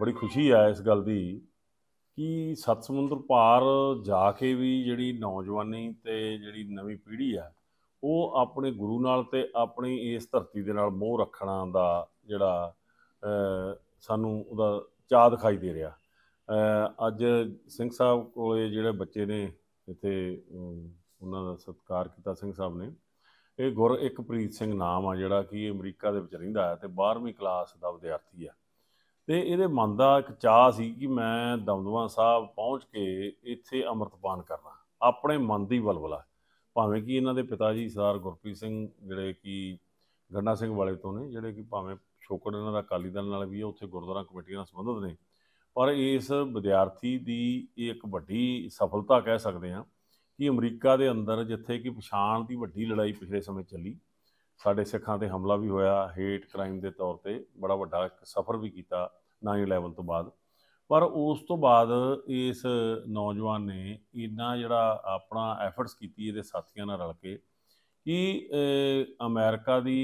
ਬੜੀ ਖੁਸ਼ੀ ਆ ਇਸ ਗੱਲ ਦੀ ਕਿ ਸੱਤ ਸਮੁੰਦਰ ਪਾਰ ਜਾ ਕੇ ਵੀ ਜਿਹੜੀ ਨੌਜਵਾਨੀ ਤੇ ਜਿਹੜੀ ਨਵੀਂ ਪੀੜ੍ਹੀ ਆ ਉਹ ਆਪਣੇ ਗੁਰੂ ਨਾਲ ਤੇ ਆਪਣੀ ਇਸ ਧਰਤੀ ਦੇ ਨਾਲ ਮੋਹ ਰੱਖਣਾ ਦਾ ਜਿਹੜਾ ਸਾਨੂੰ ਉਹਦਾ ਚਾਹ ਦਿਖਾਈ ਦੇ ਰਿਹਾ ਅੱਜ ਸਿੰਘ ਸਾਹਿਬ ਕੋਲੇ ਜਿਹੜੇ ਬੱਚੇ ਨੇ ਇੱਥੇ ਉਹਨਾਂ ਦਾ ਸਤਿਕਾਰ ਕੀਤਾ ਸਿੰਘ ਸਾਹਿਬ ਨੇ ਇਹ ਗੁਰ ਇੱਕਪ੍ਰੀਤ ਸਿੰਘ ਨਾਮ ਆ ਜਿਹੜਾ ਕਿ ਅਮਰੀਕਾ ਦੇ ਵਿੱਚ ਰਹਿੰਦਾ ਹੈ ਤੇ 12ਵੀਂ ਕਲਾਸ ਦਾ ਵਿਦਿਆਰਥੀ ਆ ਤੇ ਇਹਦੇ ਮਨ ਦਾ ਇੱਕ ਚਾਹ ਸੀ ਕਿ ਮੈਂ ਦਮਦਮਾ ਸਾਹਿਬ ਪਹੁੰਚ ਕੇ ਇੱਥੇ ਅੰਮ੍ਰਿਤਪਾਨ ਕਰਨਾ ਆਪਣੇ ਮਨ ਦੀ ਬਲਬਲਾ ਭਾਵੇਂ ਕਿ ਇਹਨਾਂ ਦੇ ਪਿਤਾ ਜੀ ਸਰ ਗੁਰਪ੍ਰੀਤ ਸਿੰਘ ਜਿਹੜੇ ਕਿ ਗੰਡਾ ਸਿੰਘ ਵਾਲੇ ਤੋਂ ਨੇ ਜਿਹੜੇ ਕਿ ਭਾਵੇਂ ਛੋਕੜ ਇਹਨਾਂ ਦਾ ਅਕਾਲੀ ਦਲ ਨਾਲ ਵੀ ਹੈ ਉੱਥੇ ਗੁਰਦੁਆਰਾ ਕਮੇਟੀ ਨਾਲ ਸੰਬੰਧਿਤ ਨੇ ਪਰ ਇਸ ਵਿਦਿਆਰਥੀ ਦੀ ਇਹ ਇੱਕ ਵੱਡੀ ਸਫਲਤਾ ਕਹਿ ਸਕਦੇ ਹਾਂ ਕਿ ਅਮਰੀਕਾ ਦੇ ਅੰਦਰ ਜਿੱਥੇ ਕਿ ਪਛਾਣ ਦੀ ਵੱਡੀ ਲੜਾਈ ਪਿਛਲੇ ਸਮੇਂ ਚੱਲੀ ਸਾਡੇ ਸਿੱਖਾਂ ਤੇ ਹਮਲਾ ਵੀ ਹੋਇਆ ਹੇਟ ਕ੍ਰਾਈਮ ਦੇ ਤੌਰ ਤੇ ਬੜਾ ਵੱਡਾ ਇੱਕ ਸਫ਼ਰ ਵੀ ਕੀਤਾ 9 ਲੈਵਲ ਤੋਂ ਬਾਅਦ ਪਰ ਉਸ ਤੋਂ ਬਾਅਦ ਇਸ ਨੌਜਵਾਨ ਨੇ ਇੰਨਾ ਜਿਹੜਾ ਆਪਣਾ ਐਫਰਟਸ ਕੀਤੀ ਇਹਦੇ ਸਾਥੀਆਂ ਨਾਲ ਰਲ ਕੇ ਕਿ ਅਮਰੀਕਾ ਦੀ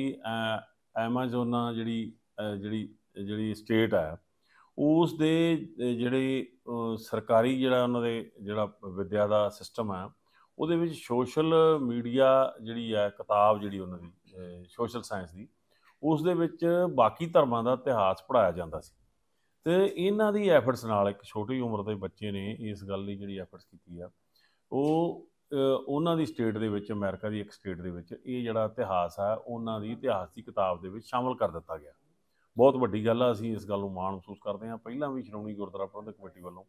ਐਮਾਜ਼ੋਨਾ ਜਿਹੜੀ ਜਿਹੜੀ ਜਿਹੜੀ ਸਟੇਟ ਆ ਉਸ ਦੇ ਜਿਹੜੇ ਸਰਕਾਰੀ ਜਿਹੜਾ ਉਹਨਾਂ ਦੇ ਜਿਹੜਾ ਵਿਦਿਆ ਦਾ ਸਿਸਟਮ ਆ ਉਹਦੇ ਵਿੱਚ ਸੋਸ਼ਲ ਮੀਡੀਆ ਜਿਹੜੀ ਆ ਕਿਤਾਬ ਜਿਹੜੀ ਉਹਨਾਂ ਦੀ ਸੋਸ਼ਲ ਸਾਇੰਸ ਦੀ ਉਸ ਦੇ ਵਿੱਚ ਬਾਕੀ ਧਰਮਾਂ ਦਾ ਇਤਿਹਾਸ ਪੜਾਇਆ ਜਾਂਦਾ ਸੀ ਤੇ ਇਹਨਾਂ ਦੀ ਐਫਰਟਸ ਨਾਲ ਇੱਕ ਛੋਟੀ ਉਮਰ ਦੇ ਬੱਚੇ ਨੇ ਇਸ ਗੱਲ ਦੀ ਜਿਹੜੀ ਐਫਰਟਸ ਕੀਤੀ ਆ ਉਹ ਉਹਨਾਂ ਦੀ ਸਟੇਟ ਦੇ ਵਿੱਚ ਅਮਰੀਕਾ ਦੀ ਇੱਕ ਸਟੇਟ ਦੇ ਵਿੱਚ ਇਹ ਜਿਹੜਾ ਇਤਿਹਾਸ ਆ ਉਹਨਾਂ ਦੀ ਇਤਿਹਾਸ ਦੀ ਕਿਤਾਬ ਦੇ ਵਿੱਚ ਸ਼ਾਮਲ ਕਰ ਦਿੱਤਾ ਗਿਆ ਬਹੁਤ ਵੱਡੀ ਗੱਲ ਆ ਅਸੀਂ ਇਸ ਗੱਲ ਨੂੰ ਮਾਣ ਮਹਿਸੂਸ ਕਰਦੇ ਹਾਂ ਪਹਿਲਾਂ ਵੀ ਸ਼੍ਰੋਮਣੀ ਗੁਰਦੁਆਰਾ ਪ੍ਰਬੰਧਕ ਕਮੇਟੀ ਵੱਲੋਂ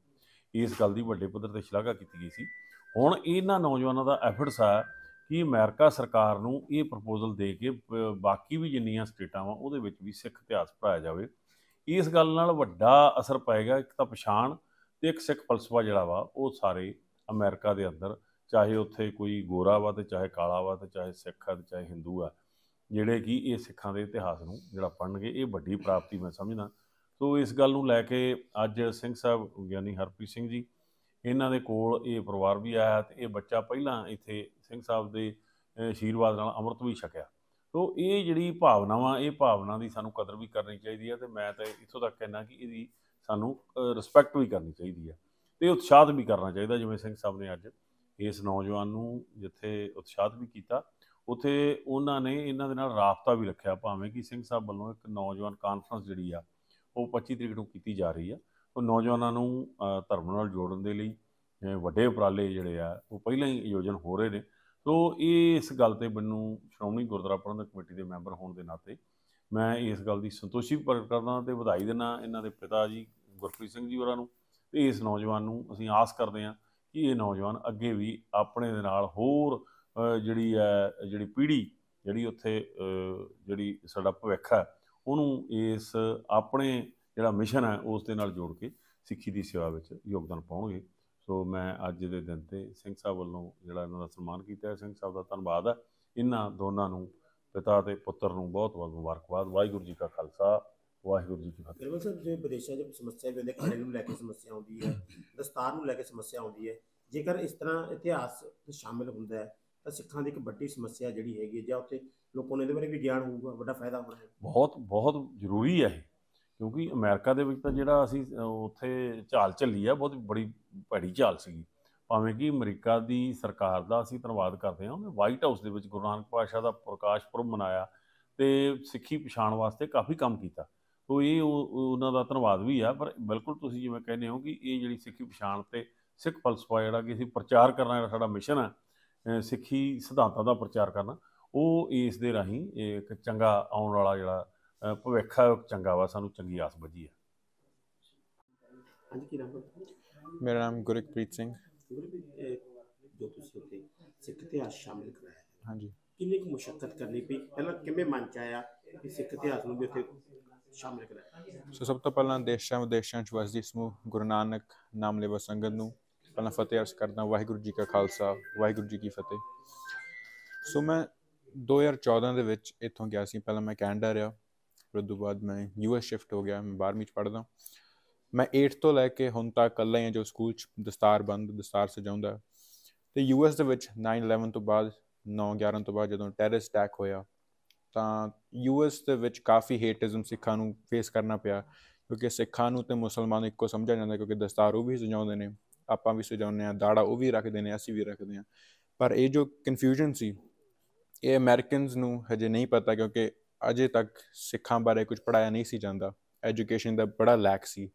ਇਸ ਗੱਲ ਦੀ ਵੱਡੇ ਪੱਧਰ ਤੇ ਸ਼ਲਾਘਾ ਕੀਤੀ ਗਈ ਸੀ ਹੁਣ ਇਹਨਾਂ ਨੌਜਵਾਨਾਂ ਦਾ ਐਫਰਟਸ ਆ ਕਿ ਅਮਰੀਕਾ ਸਰਕਾਰ ਨੂੰ ਇਹ ਪ੍ਰਪੋਜ਼ਲ ਦੇ ਕੇ ਬਾਕੀ ਵੀ ਜਿੰਨੀਆਂ ਸਟੇਟਾਂ ਵਾ ਉਹਦੇ ਵਿੱਚ ਵੀ ਸਿੱਖ ਇਤਿਹਾਸ ਪੜਾਇਆ ਜਾਵੇ ਇਸ ਗੱਲ ਨਾਲ ਵੱਡਾ ਅਸਰ ਪਏਗਾ ਇੱਕ ਤਾਂ ਪਛਾਣ ਤੇ ਇੱਕ ਸਿੱਖ ਫਲਸਫਾ ਜਿਹੜਾ ਵਾ ਉਹ ਸਾਰੇ ਅਮਰੀਕਾ ਦੇ ਅੰਦਰ ਚਾਹੇ ਉੱਥੇ ਕੋਈ ਗੋਰਾ ਵਾ ਤੇ ਚਾਹੇ ਕਾਲਾ ਵਾ ਤੇ ਚਾਹੇ ਸਿੱਖ ਆ ਤੇ ਚਾਹੇ ਹਿੰਦੂ ਆ ਜਿਹੜੇ ਕਿ ਇਹ ਸਿੱਖਾਂ ਦੇ ਇਤਿਹਾਸ ਨੂੰ ਜਿਹੜਾ ਪੜਨਗੇ ਇਹ ਵੱਡੀ ਪ੍ਰਾਪਤੀ ਮੈਂ ਸਮਝਦਾ ਸੋ ਇਸ ਗੱਲ ਨੂੰ ਲੈ ਕੇ ਅੱਜ ਸਿੰਘ ਸਾਹਿਬ ਗਿਆਨੀ ਹਰਪ੍ਰੀਤ ਸਿੰਘ ਜੀ ਇਹਨਾਂ ਦੇ ਕੋਲ ਇਹ ਪਰਿਵਾਰ ਵੀ ਆਇਆ ਤੇ ਇਹ ਬੱਚਾ ਪਹਿਲਾਂ ਇੱਥੇ ਸਿੰਘ ਸਾਹਿਬ ਦੇ ਅਸ਼ੀਰਵਾਦ ਨਾਲ ਅੰਮ੍ਰਿਤ ਵੀ ਛਕਿਆ ਸੋ ਇਹ ਜਿਹੜੀ ਭਾਵਨਾਵਾਂ ਇਹ ਭਾਵਨਾ ਦੀ ਸਾਨੂੰ ਕਦਰ ਵੀ ਕਰਨੀ ਚਾਹੀਦੀ ਹੈ ਤੇ ਮੈਂ ਤਾਂ ਇੱਥੋਂ ਤੱਕ ਕਹਿਣਾ ਕਿ ਇਹਦੀ ਸਾਨੂੰ ਰਿਸਪੈਕਟ ਵੀ ਕਰਨੀ ਚਾਹੀਦੀ ਹੈ ਤੇ ਉਤਸ਼ਾਹਤ ਵੀ ਕਰਨਾ ਚਾਹੀਦਾ ਜਿਵੇਂ ਸਿੰਘ ਸਾਹਿਬ ਨੇ ਅੱਜ ਇਸ ਨੌਜਵਾਨ ਨੂੰ ਜਿੱਥੇ ਉਤਸ਼ਾਹਤ ਵੀ ਕੀਤਾ ਉਥੇ ਉਹਨਾਂ ਨੇ ਇਹਨਾਂ ਦੇ ਨਾਲ ਰਾਫਤਾ ਵੀ ਰੱਖਿਆ ਭਾਵੇਂ ਕਿ ਸਿੰਘ ਸਾਹਿਬ ਵੱਲੋਂ ਇੱਕ ਨੌਜਵਾਨ ਕਾਨਫਰੰਸ ਜਿਹੜੀ ਆ ਉਹ 25 ਤਰੀਕ ਨੂੰ ਕੀਤੀ ਜਾ ਰਹੀ ਆ ਉਹ ਨੌਜਵਾਨਾਂ ਨੂੰ ਧਰਮ ਨਾਲ ਜੋੜਨ ਦੇ ਲਈ ਵੱਡੇ ਉਪਰਾਲੇ ਜਿਹੜੇ ਆ ਉਹ ਪਹਿਲਾਂ ਹੀ ਆਯੋਜਨ ਹੋ ਰਹੇ ਨੇ ਸੋ ਇਹ ਇਸ ਗੱਲ ਤੇ ਮੈਨੂੰ ਸ਼੍ਰੋਮਣੀ ਗੁਰਦੁਆਰਾ ਪ੍ਰਬੰਧਕ ਕਮੇਟੀ ਦੇ ਮੈਂਬਰ ਹੋਣ ਦੇ ਨਾਤੇ ਮੈਂ ਇਸ ਗੱਲ ਦੀ ਸੰਤੋਸ਼ੀ ਪ੍ਰਗਟ ਕਰਦਾ ਤੇ ਵਧਾਈ ਦਿੰਦਾ ਇਹਨਾਂ ਦੇ ਪਿਤਾ ਜੀ ਗੁਰਪ੍ਰੀਤ ਸਿੰਘ ਜੀ ਹੋਰਾਂ ਨੂੰ ਤੇ ਇਸ ਨੌਜਵਾਨ ਨੂੰ ਅਸੀਂ ਆਸ ਕਰਦੇ ਹਾਂ ਕਿ ਇਹ ਨੌਜਵਾਨ ਅੱਗੇ ਵੀ ਆਪਣੇ ਦੇ ਨਾਲ ਹੋਰ ਜਿਹੜੀ ਹੈ ਜਿਹੜੀ ਪੀੜ੍ਹੀ ਜਿਹੜੀ ਉੱਥੇ ਜਿਹੜੀ ਸਾਡਾ ਭਵਿੱਖ ਹੈ ਉਹਨੂੰ ਇਸ ਆਪਣੇ ਜਿਹੜਾ ਮਿਸ਼ਨ ਹੈ ਉਸ ਦੇ ਨਾਲ ਜੋੜ ਕੇ ਸਿੱਖੀ ਦੀ ਸੇਵਾ ਵਿੱਚ ਯੋਗਦਾਨ ਪਾਉਣਗੇ ਸੋ ਮੈਂ ਅੱਜ ਦੇ ਦਿਨ ਤੇ ਸਿੰਘ ਸਾਹਿਬ ਵੱਲੋਂ ਜਿਹੜਾ ਇਹਨਾਂ ਦਾ ਸਨਮਾਨ ਕੀਤਾ ਹੈ ਸਿੰਘ ਸਾਹਿਬ ਦਾ ਧੰਨਵਾਦ ਹੈ ਇਹਨਾਂ ਦੋਨਾਂ ਨੂੰ ਪਿਤਾ ਤੇ ਪੁੱਤਰ ਨੂੰ ਬਹੁਤ ਬਹੁਤ ਮੁਬਾਰਕਬਾਦ ਵਾਹਿਗੁਰੂ ਜੀ ਕਾ ਖਾਲਸਾ ਵਾਹਿਗੁਰੂ ਜੀ ਕੀ ਫਤਿਹ ਜੀ ਸਰ ਜੇ ਵਿਦੇਸ਼ਾਂ 'ਚ ਸਮੱਸਿਆ ਵੀ ਹੁੰਦੀ ਖਾਣੇ ਨੂੰ ਲੈ ਕੇ ਸਮੱਸਿਆ ਆਉਂਦੀ ਹੈ ਦਸਤਾਰ ਨੂੰ ਲੈ ਕੇ ਸਮੱਸਿਆ ਆਉਂਦੀ ਹੈ ਜੇਕਰ ਇਸ ਤਰ੍ਹਾਂ ਇਤਿਹਾਸ ਸ਼ਾਮਿਲ ਹੁੰਦਾ ਹੈ ਤਾਂ ਸਿੱਖਾਂ ਦੀ ਇੱਕ ਵੱਡੀ ਸਮੱਸਿਆ ਜਿਹੜੀ ਹੈਗੀ ਜਾਂ ਉੱਥੇ ਲੋਕਾਂ ਨੂੰ ਇਹਦੇ ਬਾਰੇ ਵੀ ਗਿਆਨ ਹੋਊਗਾ ਵੱਡਾ ਫਾਇਦਾ ਹੋਣਾ ਹੈ ਬਹੁਤ ਬਹੁਤ ਜ਼ਰੂਰੀ ਹੈ ਕਿਉਂਕਿ ਅਮਰੀਕਾ ਦੇ ਵਿੱਚ ਤਾਂ ਜਿਹੜਾ ਅਸੀਂ ਉੱਥੇ ਝਾਲ ਝੱਲੀ ਆ ਬਹੁਤ ਬੜੀ ਭੈੜੀ ਝਾਲ ਸੀਗੀ ਭਾਵੇਂ ਕਿ ਅਮਰੀਕਾ ਦੀ ਸਰਕਾਰ ਦਾ ਅਸੀਂ ਧੰਨਵਾਦ ਕਰਦੇ ਹਾਂ ਉਹਨੇ ਵਾਈਟ ਹਾਊਸ ਦੇ ਵਿੱਚ ਗੁਰੂ ਨਾਨਕ ਪਾਸ਼ਾ ਦਾ ਪ੍ਰਕਾਸ਼ ਪੁਰਬ ਮਨਾਇਆ ਤੇ ਸਿੱਖੀ ਪਛਾਣ ਵਾਸਤੇ ਕਾਫੀ ਕੰਮ ਕੀਤਾ ਉਹ ਇਹ ਉਹਨਾਂ ਦਾ ਧੰਨਵਾਦ ਵੀ ਆ ਪਰ ਬਿਲਕੁਲ ਤੁਸੀਂ ਜਿਵੇਂ ਕਹਿੰਦੇ ਹੋ ਕਿ ਇਹ ਜਿਹੜੀ ਸਿੱਖੀ ਪਛਾਣ ਤੇ ਸਿੱਖ ਫਲਸਫਾ ਜਿਹੜਾ ਕਿ ਅਸੀਂ ਪ੍ਰਚਾਰ ਕਰਨਾ ਜਿਹੜਾ ਸਾਡਾ ਮਿਸ਼ਨ ਹੈ ਸਿੱਖੀ ਸਿਧਾਂਤਾਂ ਦਾ ਪ੍ਰਚਾਰ ਕਰਨਾ ਉਹ ਇਸ ਦੇ ਰਾਹੀਂ ਇੱਕ ਚੰਗਾ ਆਉਣ ਵਾਲਾ ਜਿਹੜਾ ਭਵਿੱਖ ਚੰਗਾ ਵਾ ਸਾਨੂੰ ਚੰਗੀ ਆਸ ਬੱਝੀ ਆ ਹਾਂਜੀ ਕੀ ਨਾਮ ਹੈ ਮੇਰਾ ਨਾਮ ਗੁਰਪ੍ਰੀਤ ਸਿੰਘ ਜੋ ਤੁਸੀਂ ਉੱਥੇ ਸਿੱਖ ਇਤਿਹਾਸ ਸ਼ਾਮਿਲ ਕਰਾਇਆ ਹਾਂਜੀ ਕਿੰਨੀ ਕੁ ਮੁਸ਼ਕਲ ਕਰਨੀ ਪਈ ਪਹਿਲਾਂ ਕਿਵੇਂ ਮਨ ਚ ਆਇਆ ਕਿ ਸਿੱਖ ਇਤਿਹਾਸ ਨੂੰ ਵੀ ਉੱਥੇ ਸ਼ਾਮਿਲ ਕਰਾਇਆ ਸੋ ਸਭ ਤੋਂ ਪਹਿਲਾਂ ਦੇਸ਼ਾਂ ਵਿਦੇਸ਼ਾਂ ਚ ਵਸਦੀ ਸਮੂਹ ਗੁਰੂ ਨਾਨਕ ਨਾਮਲੇ ਵਸੰਗਤ ਨੂੰ ਪਹਿਲਾਂ ਫਤਿਹ ਅਰਜ਼ ਕਰਦਾ ਵਾਹਿਗੁਰੂ ਜੀ ਕਾ ਖਾਲਸਾ ਵਾਹਿਗੁਰੂ ਜੀ ਕੀ ਫਤਿਹ ਸੋ ਮੈਂ 2014 ਦੇ ਵਿੱਚ ਇੱਥੋਂ ਗਿਆ ਸੀ ਪਹਿਲਾਂ ਮੈਂ ਕੈਨੇਡਾ ਰਿਹਾ ਫਿਰ ਤੋਂ ਬਾਅਦ ਮੈਂ ਯੂਐਸ ਸ਼ਿਫਟ ਹੋ ਗਿਆ ਮੈਂ 12ਵੀਂ ਚ ਪੜਦਾ ਮੈਂ 8 ਤੋਂ ਲੈ ਕੇ ਹੁਣ ਤੱਕ ਇਕੱਲਾ ਹੀ ਜੋ ਸਕੂਲ ਚ ਦਸਤਾਰ ਬੰਦ ਦਸਤਾਰ ਸਜਾਉਂਦਾ ਤੇ ਯੂਐਸ ਦੇ ਵਿੱਚ 9/11 ਤੋਂ ਬਾਅਦ 9/11 ਤੋਂ ਬਾਅਦ ਜਦੋਂ ਟੈਰਰਿਸਟ ਅਟੈਕ ਹੋਇਆ ਤਾਂ ਯੂਐਸ ਦੇ ਵਿੱਚ ਕਾਫੀ ਹੇਟਿਜ਼ਮ ਸਿੱਖਾਂ ਨੂੰ ਫੇਸ ਕਰਨਾ ਪਿਆ ਕਿਉਂਕਿ ਸਿੱਖਾਂ ਨੂੰ ਤੇ ਮੁਸਲਮਾਨ ਇੱਕੋ ਸਮਝਿਆ ਜਾਂਦਾ ਕਿਉਂਕਿ ਦਸਤਾਰ ਉਹ ਵੀ ਸਜਾਉਂਦੇ ਨੇ ਆਪਾਂ ਵੀ ਸਜਾਉਂਦੇ ਆ ਦਾੜਾ ਉਹ ਵੀ ਰੱਖਦੇ ਨੇ ਅਸੀਂ ਵੀ ਰੱਖਦੇ ਆ ਪਰ ਇਹ ਜੋ ਕਨਫਿਊਜ਼ਨ ਸੀ ਇਹ ਅਮਰੀਕਨਸ ਨੂੰ ਹਜੇ ਨਹੀਂ ਪਤਾ ਕਿਉਂਕਿ ਅਜੇ ਤੱਕ ਸਿੱਖਾਂ ਬਾਰੇ ਕੁਝ ਪੜਾਇਆ ਨਹੀਂ ਸੀ ਜਾਂਦਾ ਐਜੂਕੇਸ਼ਨ ਦਾ ਬੜਾ ਲੈਕ ਸੀ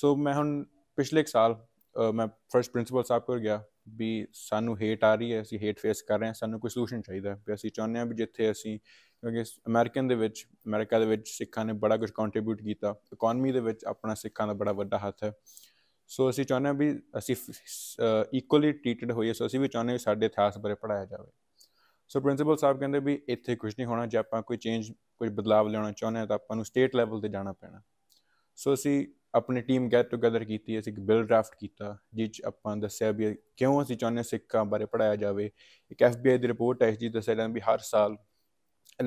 ਸੋ ਮੈਂ ਹੁਣ ਪਿਛਲੇ ਸਾਲ ਮੈਂ ਫਰਸਟ ਪ੍ਰਿੰਸੀਪਲ ਸਾਹਿਬ ਕੋਲ ਗਿਆ ਵੀ ਸਾਨੂੰ ਹੇਟ ਆ ਰਹੀ ਹੈ ਅਸੀਂ ਹੇਟ ਫੇਸ ਕਰ ਰਹੇ ਹਾਂ ਸਾਨੂੰ ਕੋਈ ਸੋਲੂਸ਼ਨ ਚਾਹੀਦਾ ਵੀ ਅਸੀਂ ਚਾਹੁੰਦੇ ਹਾਂ ਵੀ ਜਿੱਥੇ ਅਸੀਂ ਕਿਉਂਕਿ ਅਮਰੀਕਨ ਦੇ ਵਿੱਚ ਅਮਰੀਕਾ ਦੇ ਵਿੱਚ ਸਿੱਖਾਂ ਨੇ ਬੜਾ ਕੁਝ ਕੰਟਰੀਬਿਊਟ ਕੀਤਾ ਇਕਨੋਮੀ ਦੇ ਵਿੱਚ ਆਪਣਾ ਸਿੱਖਾਂ ਦਾ ਬੜਾ ਵੱਡਾ ਹੱਥ ਹੈ ਸੋ ਅਸੀਂ ਚਾਹੁੰਦੇ ਹਾਂ ਵੀ ਅਸੀਂ ਇਕੁਅਲੀ ਟ੍ਰੀਟਡ ਹੋਈਏ ਸੋ ਅਸੀਂ ਵੀ ਚਾਹੁੰਦੇ ਹਾਂ ਸਾਡੇ ਇਤਿਹਾਸ ਬਾਰੇ ਪੜਾਇਆ ਜਾਵੇ ਸੋ ਪ੍ਰਿੰਸੀਪਲ ਸਾਹਿਬ ਕਹਿੰਦੇ ਵੀ ਇੱਥੇ ਕੁਝ ਨਹੀਂ ਹੋਣਾ ਜੇ ਆਪਾਂ ਕੋਈ ਚੇਂਜ ਕੋਈ ਬਦਲਾਅ ਲਿਆਉਣਾ ਚਾਹੁੰਦੇ ਆ ਤਾਂ ਆਪਾਂ ਨੂੰ ਸਟੇਟ ਲੈਵਲ ਤੇ ਜਾਣਾ ਪੈਣਾ ਸੋ ਅਸੀਂ ਆਪਣੀ ਟੀਮ ਗੈਟ ਟੂਗੇਦਰ ਕੀਤੀ ਅਸੀਂ ਇੱਕ ਬਿਲ ਡਰਾਫਟ ਕੀਤਾ ਜਿਸ ਆਪਾਂ ਦੱਸਿਆ ਵੀ ਕਿਉਂ ਅਸੀਂ ਚਾਹੁੰਦੇ ਸਿੱਖਾਂ ਬਾਰੇ ਪੜਾਇਆ ਜਾਵੇ ਇੱਕ ਐਫਬੀਆਈ ਦੀ ਰਿਪੋਰਟ ਹੈ ਜੀ ਦੱਸਿਆ ਜਾਂਦਾ ਵੀ ਹਰ ਸਾਲ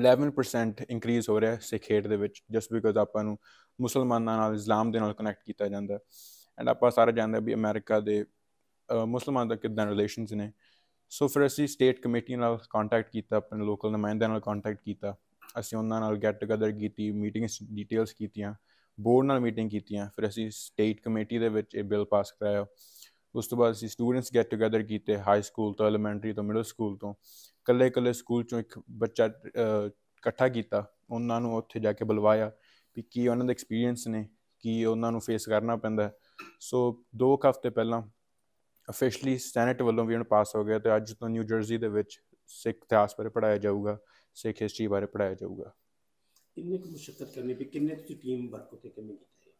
11% ਇਨਕਰੀਜ਼ ਹੋ ਰਿਹਾ ਹੈ ਸਿੱਖ ਹੇਟ ਦੇ ਵਿੱਚ ਜਸਟ ਬਿਕੋਜ਼ ਆਪਾਂ ਨੂੰ ਮੁਸਲਮਾਨਾਂ ਨਾਲ ਇਸਲਾਮ ਦੇ ਨਾਲ ਕਨੈਕਟ ਕੀਤਾ ਜਾਂਦਾ ਐਂਡ ਆਪਾਂ ਸਾਰੇ ਜਾਣਦੇ ਆ ਵੀ ਅਮਰੀਕਾ ਦੇ ਮੁਸਲਮਾਨਾਂ ਦਾ ਕਿਦਾਂ ਰਿਲੇਸ਼ਨਸ ਨੇ ਸੋ ਫਿਰ ਅਸੀਂ ਸਟੇਟ ਕਮੇਟੀ ਨਾਲ ਕੰਟੈਕਟ ਕੀਤਾ ਆਪਣੇ ਲੋਕਲ ਨੁਮਾਇੰਦਿਆਂ ਨਾਲ ਕੰਟੈਕਟ ਕੀਤਾ ਅਸੀਂ ਉਹਨਾਂ ਨਾਲ ਗੈਟ ਟੂਗੇਦਰ ਕੀਤੀ ਮੀਟਿੰਗਸ ਡਿਟੇਲਸ ਕੀਤੀਆਂ ਬੋਰਡ ਨਾਲ ਮੀਟਿੰਗ ਕੀਤੀਆਂ ਫਿਰ ਅਸੀਂ ਸਟੇਟ ਕਮੇਟੀ ਦੇ ਵਿੱਚ ਇਹ ਬਿੱਲ ਪਾਸ ਕਰਾਇਆ ਉਸ ਤੋਂ ਬਾਅਦ ਅਸੀਂ ਸਟੂਡੈਂਟਸ ਗੈਟ ਟੂਗੇਦਰ ਕੀਤੇ ਹਾਈ ਸਕੂਲ ਤੋਂ ਐਲੀਮੈਂਟਰੀ ਤੋਂ ਮਿਡਲ ਸਕੂਲ ਤੋਂ ਕੱਲੇ ਕੱਲੇ ਸਕੂਲ ਚੋਂ ਇੱਕ ਬੱਚਾ ਇਕੱਠਾ ਕੀਤਾ ਉਹਨਾਂ ਨੂੰ ਉੱਥੇ ਜਾ ਕੇ ਬੁਲਵਾਇਆ ਕਿ ਕੀ ਉਹਨਾਂ ਦੇ ਐਕਸਪੀਰੀਅੰਸ ਨੇ ਕੀ ਉਹਨਾਂ ਨੂੰ ਫੇਸ ਕਰਨਾ ਪੈਂਦਾ ਸੋ 2 ਹਫ਼ਤੇ ਪਹਿਲਾਂ ਅਫੀਸ਼ੀਅਲੀ ਸੈਨੇਟ ਵੱਲੋਂ ਵੀ ਹੁਣ ਪਾਸ ਹੋ ਗਿਆ ਤੇ ਅੱਜ ਤੋਂ ਨਿਊ ਜਰਸੀ ਦੇ ਵਿੱਚ ਸਿੱਖ ਇਤਿਹਾਸ ਬਾਰੇ ਪੜਾਇਆ ਜਾਊਗਾ ਸਿੱਖ ਹਿਸਟਰੀ ਬਾਰੇ ਪੜਾਇਆ ਜਾਊਗਾ ਕਿੰਨੇ ਕੁ ਮੁਸ਼ਕਲ ਕਰਨੀ ਵੀ ਕਿੰਨੇ ਤੁਸੀਂ ਟੀਮ ਵਰਕ ਉਤੇ ਕਿਵੇਂ ਕੀਤਾ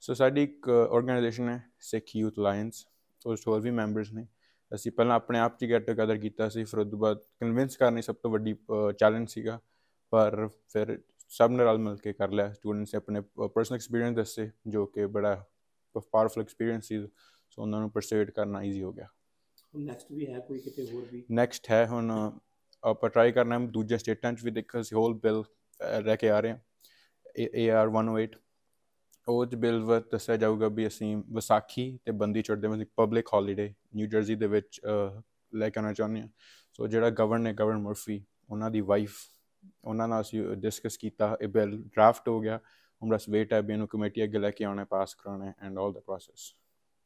ਸੋ ਸਾਡੀ ਇੱਕ ਆਰਗੇਨਾਈਜੇਸ਼ਨ ਹੈ ਸਿੱਖ ਯੂਥ ਅਲਾਈਅੰਸ ਉਸ ਹੋਰ ਵੀ ਮੈਂਬਰਸ ਨੇ ਅਸੀਂ ਪਹਿਲਾਂ ਆਪਣੇ ਆਪ ਚ ਗੈਟ ਟੂਗੇਦਰ ਕੀਤਾ ਸੀ ਫਿਰ ਉਦੋਂ ਬਾਅਦ ਕਨਵਿੰਸ ਕਰਨੀ ਸਭ ਤੋਂ ਵੱਡੀ ਚੈਲੰਜ ਸੀਗਾ ਪਰ ਫਿਰ ਸਭ ਨੇ ਰਲ ਮਿਲ ਕੇ ਕਰ ਲਿਆ ਸਟੂਡੈਂਟਸ ਨੇ ਆਪਣੇ ਪਰਸਨਲ ਐਕਸਪੀਰੀਅੰਸ ਦੱਸੇ ਜੋ ਕਿ ਬੜਾ ਪਾਵਰਫੁਲ ਐਕਸਪੀਰੀਅੰਸ ਸੀ ਸੋ ਉਹਨਾਂ ਨੂੰ ਪਰਸੇਵਟ ਕਰਨਾ ਈਜ਼ੀ ਹੋ ਗਿਆ ਨੈਕਸਟ ਵੀ ਹੈ ਕੋਈ ਕਿਤੇ ਹੋਰ ਵੀ ਨੈਕਸਟ ਹੈ ਹੁਣ ਆਪਾਂ ਟਰਾਈ ਕਰਨਾ ਹੈ ਦੂਜੇ ਸਟੇਟਾਂ 'ਚ ਵੀ ਦੇਖੋ ਸੀ ਹੋਲ ਬਿੱਲ ਰਹਿ ਕੇ ਆ ਰਹੇ ਆ ਏਆਰ 108 ਉਹ ਚ ਬਿੱਲ ਵਿੱਚ ਦੱਸਿਆ ਜਾਊਗਾ ਵੀ ਅਸੀਂ ਵਿਸਾਖੀ ਤੇ ਬੰਦੀ ਛੋੜ ਵਿੱਚ ਪਬਲਿਕ ਹੌਲੀਡੇ ਨਿਊ ਜਰਸੀ ਦੇ ਵਿੱਚ ਲੈ ਕੇ ਆਉਣਾ ਚਾਹੁੰਦੇ ਆ ਸੋ ਜਿਹੜਾ ਗਵਰਨਰ ਗਵਰਨਰ ਮਰਫੀ ਉਹਨਾਂ ਦੀ ਵਾਈਫ ਉਹਨਾਂ ਨਾਲ ਅਸੀਂ ਡਿਸਕਸ ਕੀਤਾ ਇਹ ਬਿੱਲ ਡਰਾਫਟ ਹੋ ਗਿਆ ਹੁਣ ਬਸ ਵੇਟ ਹੈ ਵੀ ਇਹਨੂੰ ਕਮੇਟੀ ਅੱਗੇ ਲੈ ਕੇ ਆਉਣਾ ਪਾਸ ਕਰਾਉਣਾ ਐਂਡ ਆਲ ਦਾ ਪ੍ਰੋਸੈਸ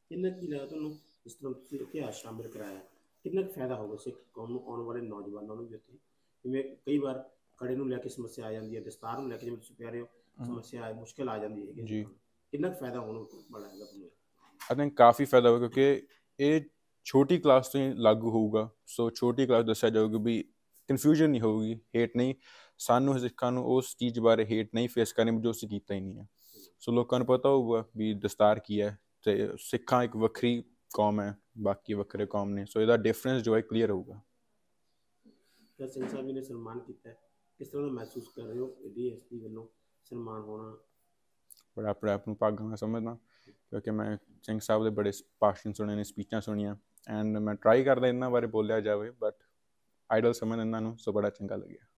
ਕਿੰਨਾ ਕੀ ਲੱਗਦਾ ਤੁਹਾਨੂੰ ਇਸ ਤਰ੍ਹਾਂ ਤੁਸੀਂ ਇਤਿਹਾਸ ਸ਼ਾਮਿਲ ਕਰਾਇਆ ਕਿੰਨਾ ਫਾਇਦਾ ਹੋਗਾ ਸਿੱਖ ਕੌਮ ਨੂੰ ਆਉਣ ਵਾਲੇ ਨੌਜਵਾਨਾਂ ਨੂੰ ਜਿੱਥੇ ਜਿਵੇਂ ਕਈ ਵਾਰ ਕੜੇ ਨੂੰ ਲੈ ਕੇ ਸਮੱਸਿਆ ਆ ਜਾਂਦੀ ਹੈ ਦਸਤਾਰ ਨੂੰ ਲੈ ਕੇ ਜਿਵੇਂ ਤੁਸੀਂ ਕਹਿ ਰਹੇ ਹੋ ਸਮੱਸਿਆ ਆ ਮੁਸ਼ਕਲ ਆ ਜਾਂਦੀ ਹੈ ਜੀ ਕਿੰਨਾ ਕੁ ਫਾਇਦਾ ਹੋਣ ਬੜਾ ਹੈਗਾ ਤੁਹਾਨੂੰ ਆਈ ਥਿੰਕ ਕਾਫੀ ਫਾਇਦਾ ਹੋਊਗਾ ਕਿਉਂਕਿ ਇਹ ਛੋਟੀ ਕਲਾਸ ਤੋਂ ਲਾਗੂ ਹੋਊਗਾ ਸੋ ਛੋਟੀ ਕਲਾਸ ਦੱਸਿਆ ਜਾਊਗਾ ਵੀ ਕਨਫਿਊਜ਼ਨ ਨਹੀਂ ਹੋਊਗੀ ਹੇਟ ਨਹੀਂ ਸਾਨੂੰ ਸਿੱਖਾਂ ਨੂੰ ਉਸ ਚੀਜ਼ ਬਾਰੇ ਹੇਟ ਨਹੀਂ ਫੇਸ ਕਰਨੀ ਜੋ ਅਸੀਂ ਕੀਤਾ ਹੀ ਨਹੀਂ ਹੈ ਸੋ ਲੋਕਾਂ ਨੂੰ ਪਤਾ ਹੋਊਗਾ ਵੀ ਦਸਤਾਰ ਕੀ ਹੈ ਤੇ ਸਿੱਖਾਂ ਇੱਕ ਵੱਖਰੀ ਕੌਮ ਹੈ ਬਾਕੀ ਵੱਖਰੇ ਕੌਮ ਨੇ ਸੋ ਇਹਦਾ ਡਿਫਰੈਂਸ ਜੋ ਹੈ ਕਲੀਅਰ ਹੋਊਗਾ ਤਾਂ ਸੰਸਾ ਵੀ ਨੇ ਸਨਮਾਨ ਕੀਤਾ ਕਿਸ ਤਰ੍ਹਾਂ ਦਾ ਮਹਿਸੂਸ ਕਰ ਰਹੇ ਹੋ ਡੀਐਸਪੀ ਵੱਲੋਂ ਸਨਮਾਨ ਹੋਣਾ ਬੜਾ ਆਪਣੇ ਆਪ ਨੂੰ ਭਾਗਾਂ ਸਮਝਦਾ ਕਿਉਂਕਿ ਮੈਂ ਸਿੰਘ ਸਾਹਿਬ ਦੇ ਬੜੇ ਪਾਸ਼ਨ ਸੁਣੇ ਨੇ ਸਪੀਚਾਂ ਸੁਣੀਆਂ ਐਂਡ ਮੈਂ ਟਰਾਈ ਕਰਦਾ ਇਹਨਾਂ ਬਾਰੇ ਬੋਲਿਆ ਜਾਵੇ ਬਟ ਆਈਡਲ ਸਮਝ ਇਹਨਾਂ ਨੂੰ ਸੋ ਬੜਾ ਚੰਗਾ ਲੱਗਿਆ